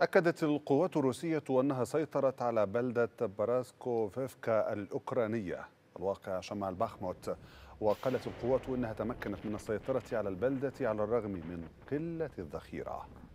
أكدت القوات الروسية أنها سيطرت على بلدة براسكوفيفكا الأوكرانية الواقع شمال باخموت وقالت القوات أنها تمكنت من السيطرة على البلدة على الرغم من قلة الذخيرة